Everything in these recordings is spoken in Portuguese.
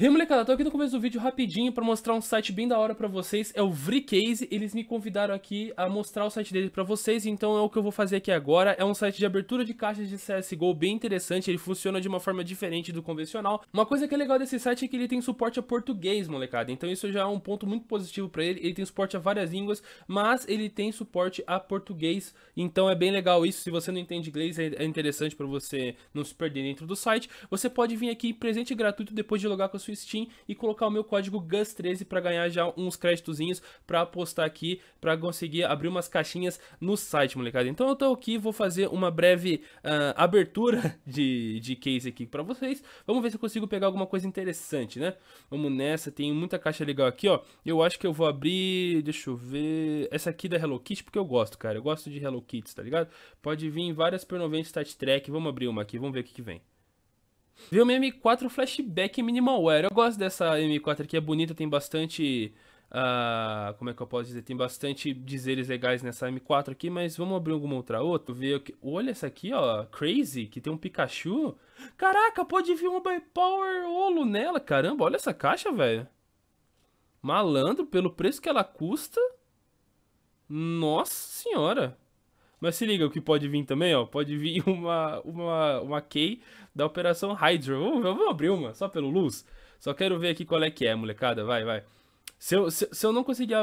Hey molecada, tô aqui no começo do vídeo rapidinho pra mostrar um site bem da hora pra vocês, é o Vreecase, eles me convidaram aqui a mostrar o site dele pra vocês, então é o que eu vou fazer aqui agora, é um site de abertura de caixas de CSGO bem interessante, ele funciona de uma forma diferente do convencional, uma coisa que é legal desse site é que ele tem suporte a português molecada, então isso já é um ponto muito positivo pra ele, ele tem suporte a várias línguas, mas ele tem suporte a português, então é bem legal isso, se você não entende inglês é, é interessante pra você não se perder dentro do site, você pode vir aqui presente gratuito depois de logar com a sua sua Steam e colocar o meu código GUS13 para ganhar já uns créditozinhos para apostar aqui, para conseguir abrir umas caixinhas no site, molecada. Então eu tô aqui, vou fazer uma breve uh, abertura de, de case aqui para vocês. Vamos ver se eu consigo pegar alguma coisa interessante, né? Vamos nessa, tem muita caixa legal aqui, ó. Eu acho que eu vou abrir, deixa eu ver, essa aqui da Hello Kitty, porque eu gosto, cara. Eu gosto de Hello Kitty, tá ligado? Pode vir várias pernoventes Stat Trek. Vamos abrir uma aqui, vamos ver o que, que vem. Veio uma M4 Flashback Minimalware. Eu gosto dessa M4 aqui, é bonita, tem bastante... Uh, como é que eu posso dizer? Tem bastante dizeres legais nessa M4 aqui, mas vamos abrir alguma outra outra. Ver Olha essa aqui, ó. Crazy, que tem um Pikachu. Caraca, pode vir uma By Power Olo nela. Caramba, olha essa caixa, velho. Malandro, pelo preço que ela custa. Nossa senhora. Mas se liga o que pode vir também, ó. Pode vir uma, uma, uma key da Operação Hydra. Vamos, vamos abrir uma, só pelo luz. Só quero ver aqui qual é que é, molecada. Vai, vai. Se eu, se, se eu não conseguir.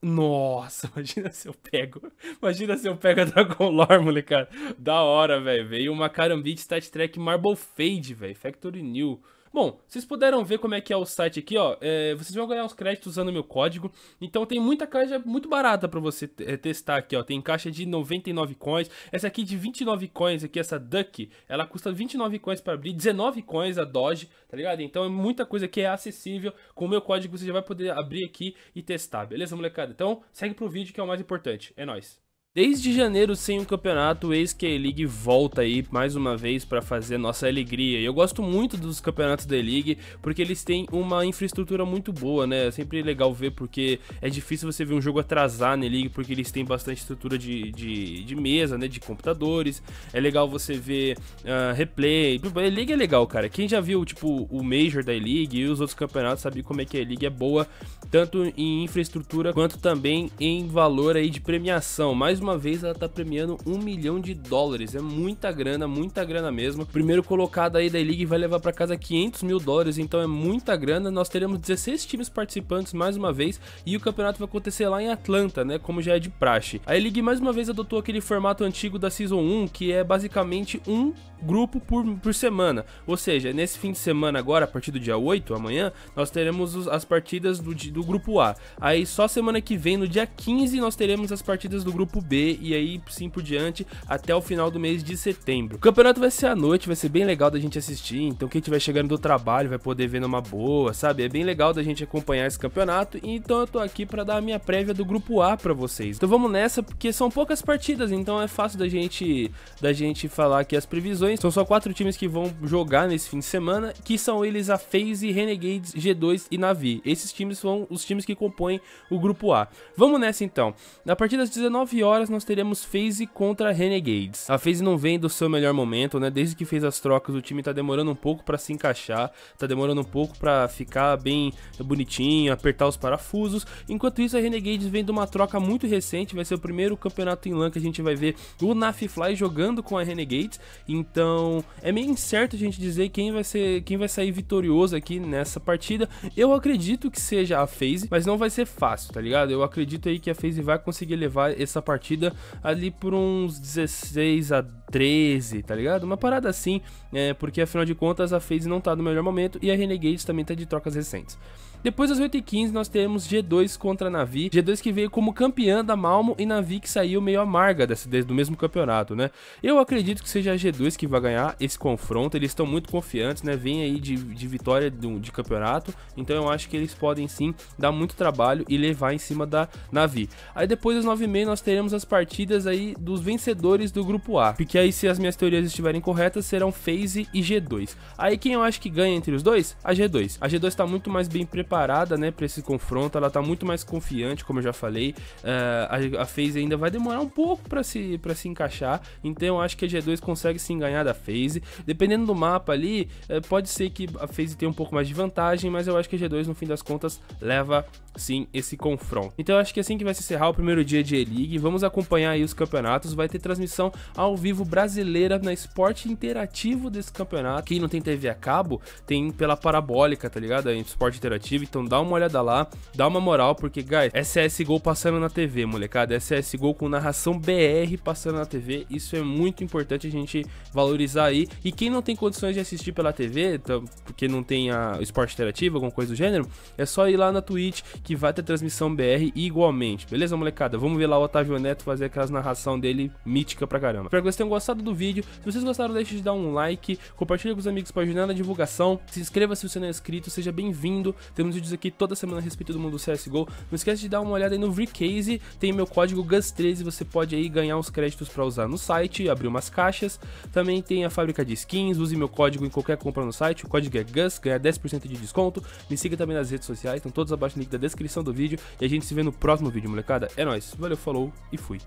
Nossa, imagina se eu pego. Imagina se eu pego a Dragon Lore, molecada. Da hora, velho. Veio uma Karambit Stat Track Marble Fade, velho. Factory New. Bom, vocês puderam ver como é que é o site aqui, ó. É, vocês vão ganhar os créditos usando meu código. Então tem muita caixa muito barata para você é, testar aqui, ó. Tem caixa de 99 coins. Essa aqui de 29 coins aqui, essa Duck, ela custa 29 coins para abrir, 19 coins a Doge, tá ligado? Então é muita coisa que é acessível. Com o meu código você já vai poder abrir aqui e testar, beleza, molecada? Então segue pro vídeo que é o mais importante. É nóis! Desde janeiro sem o campeonato, que a e league volta aí mais uma vez para fazer nossa alegria. E eu gosto muito dos campeonatos da E-League porque eles têm uma infraestrutura muito boa, né? É sempre legal ver porque é difícil você ver um jogo atrasar na E-League porque eles têm bastante estrutura de, de, de, mesa, né? De computadores. É legal você ver uh, replay. E-League tipo, é legal, cara. Quem já viu, tipo, o Major da E-League e os outros campeonatos sabe como é que a E-League é boa, tanto em infraestrutura quanto também em valor aí de premiação. Mais uma uma vez ela tá premiando um milhão de dólares. É muita grana, muita grana mesmo. primeiro colocado aí da E-League vai levar para casa 500 mil dólares, então é muita grana. Nós teremos 16 times participantes mais uma vez e o campeonato vai acontecer lá em Atlanta, né? Como já é de praxe. A E-League mais uma vez adotou aquele formato antigo da Season 1, que é basicamente um grupo por, por semana. Ou seja, nesse fim de semana agora, a partir do dia 8, amanhã, nós teremos os, as partidas do, do grupo A. Aí só semana que vem, no dia 15, nós teremos as partidas do grupo B e aí sim por diante até o final do mês de setembro. O campeonato vai ser à noite, vai ser bem legal da gente assistir, então quem estiver chegando do trabalho vai poder ver numa boa, sabe? É bem legal da gente acompanhar esse campeonato, então eu tô aqui para dar a minha prévia do grupo A para vocês. Então vamos nessa porque são poucas partidas, então é fácil da gente da gente falar aqui as previsões divisões. São só quatro times que vão jogar nesse fim de semana, que são eles a FaZe, Renegades, G2 e Navi. Esses times são os times que compõem o grupo A. Vamos nessa então. A partir das 19 horas nós teremos FaZe contra Renegades. A FaZe não vem do seu melhor momento, né? Desde que fez as trocas, o time tá demorando um pouco para se encaixar, tá demorando um pouco para ficar bem bonitinho, apertar os parafusos. Enquanto isso, a Renegades vem de uma troca muito recente, vai ser o primeiro campeonato em LAN que a gente vai ver o Fly jogando com a Renegades. Então então, é meio incerto a gente dizer quem vai ser, quem vai sair vitorioso aqui nessa partida. Eu acredito que seja a FaZe, mas não vai ser fácil, tá ligado? Eu acredito aí que a FaZe vai conseguir levar essa partida ali por uns 16 a 13, tá ligado? Uma parada assim, é, porque afinal de contas a FaZe não tá no melhor momento e a Renegades também tá de trocas recentes. Depois das 8h15 nós teremos G2 contra Navi, G2 que veio como campeã da Malmo e Navi que saiu meio amarga desse, do mesmo campeonato, né? Eu acredito que seja a G2 que vai ganhar esse confronto. Eles estão muito confiantes, né? Vem aí de, de vitória do, de campeonato. Então eu acho que eles podem sim dar muito trabalho e levar em cima da Navi. Aí depois das 9 e 30 nós teremos as partidas aí dos vencedores do grupo A. Porque aí, se as minhas teorias estiverem corretas, serão FaZe e G2. Aí quem eu acho que ganha entre os dois? A G2. A G2 tá muito mais bem preparada, né, pra esse confronto. Ela tá muito mais confiante, como eu já falei. Uh, a, a FaZe ainda vai demorar um pouco para se, pra se encaixar. Então eu acho que a G2 consegue sim ganhar ganhar né, da FaZe. Dependendo do mapa ali, eh, pode ser que a FaZe tenha um pouco mais de vantagem, mas eu acho que a G2 no fim das contas leva sim esse confronto. Então eu acho que é assim que vai se encerrar o primeiro dia de E-League, vamos acompanhar aí os campeonatos, vai ter transmissão ao vivo brasileira na esporte interativo desse campeonato. Quem não tem TV a cabo, tem pela parabólica, tá ligado? Em é esporte interativo, então dá uma olhada lá, dá uma moral, porque, guys, é CSGO passando na TV, molecada, é CSGO com narração BR passando na TV, isso é muito importante a gente valorizar valorizar aí. E quem não tem condições de assistir pela TV, tá, porque não tem a esporte interativo, alguma coisa do gênero, é só ir lá na Twitch que vai ter transmissão BR igualmente. Beleza, molecada? Vamos ver lá o Otávio Neto fazer aquelas narração dele mítica pra caramba. Espero que vocês tenham gostado do vídeo. Se vocês gostaram, deixe de dar um like, compartilhe com os amigos para ajudar na divulgação. Se inscreva se você não é inscrito, seja bem-vindo. Temos vídeos aqui toda semana a respeito do mundo do CSGO. Não esquece de dar uma olhada aí no Vcase, tem meu código GUS13, você pode aí ganhar uns créditos para usar no site, abrir umas caixas. Também também tem a fábrica de skins, use meu código em qualquer compra no site, o código é GUS, ganha 10% de desconto. Me siga também nas redes sociais, estão todos abaixo no link da descrição do vídeo. E a gente se vê no próximo vídeo, molecada. É nóis, valeu, falou e fui.